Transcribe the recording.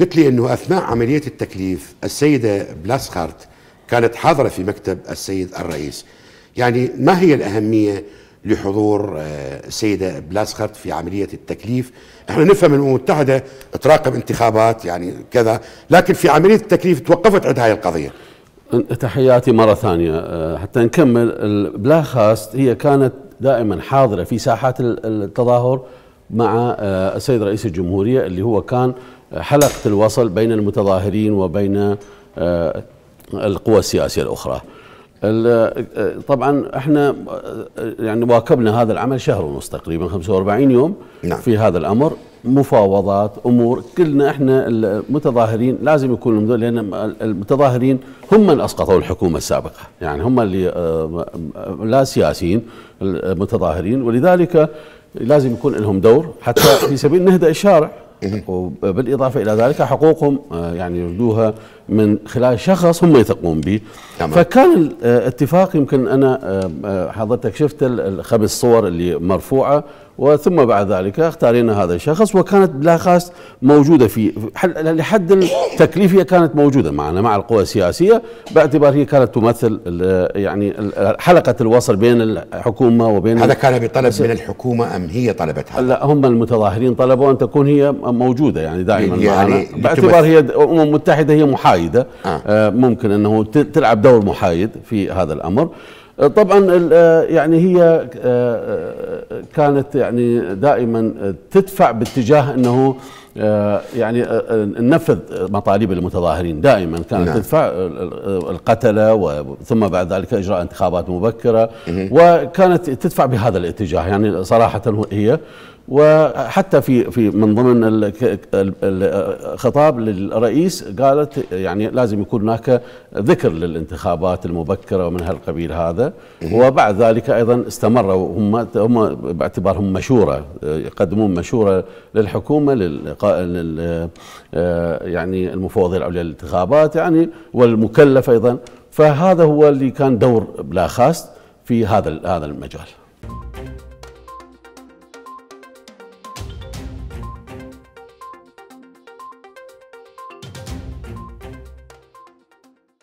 قلت لي انه اثناء عمليه التكليف السيده بلاسخارت كانت حاضره في مكتب السيد الرئيس يعني ما هي الاهميه لحضور آه، السيده بلاسخارت في عمليه التكليف احنا نفهم الامم المتحده تراقب انتخابات يعني كذا لكن في عمليه التكليف توقفت عند هاي القضيه تحياتي مره ثانيه آه، حتى نكمل بلاسخارت هي كانت دائما حاضره في ساحات التظاهر مع آه، السيد رئيس الجمهوريه اللي هو كان حلقة الوصل بين المتظاهرين وبين آه، القوى السياسية الأخرى آه، طبعا احنا آه، يعني واكبنا هذا العمل شهر ونص تقريبا 45 يوم نعم. في هذا الامر مفاوضات امور كلنا احنا المتظاهرين لازم يكون لان المتظاهرين هم من اسقطوا الحكومه السابقه يعني هم اللي لا سياسيين المتظاهرين ولذلك لازم يكون لهم دور حتى في سبيل نهدأ الشارع إيه. وبالاضافه الى ذلك حقوقهم آه، يعني يردوها من خلال شخص هم يثقون به فكان الاتفاق آه، يمكن انا آه، آه، حضرتك شفت الخمس صور اللي مرفوعه وثم بعد ذلك اختارينا هذا الشخص وكانت خاص موجوده في لحد التكليفيه كانت موجوده معنا مع القوى السياسيه باعتبار هي كانت تمثل يعني حلقه الوصل بين الحكومه وبين هذا كان بطلب من الحكومه ام هي طلبتها؟ لا هم المتظاهرين طلبوا ان تكون هي موجوده يعني دائما يعني معنا باعتبار هي الامم المتحده هي محايده محايده آه. آه. ممكن انه تلعب دور محايد في هذا الامر آه، طبعا آه، يعني هي كانت يعني دائما تدفع باتجاه انه يعني نفذ مطالب المتظاهرين دائما كانت نعم. تدفع القتله ثم بعد ذلك اجراء انتخابات مبكره وكانت تدفع بهذا الاتجاه يعني صراحه هي وحتى في في من ضمن الخطاب للرئيس قالت يعني لازم يكون هناك ذكر للانتخابات المبكره ومن هالقبيل هذا وبعد ذلك ايضا استمروا هم هم باعتبارهم مشوره يقدمون مشوره للحكومه للقاء آه، يعني المفوضيه العليا للانتخابات يعني والمكلف ايضا فهذا هو اللي كان دور خاص في هذا هذا المجال.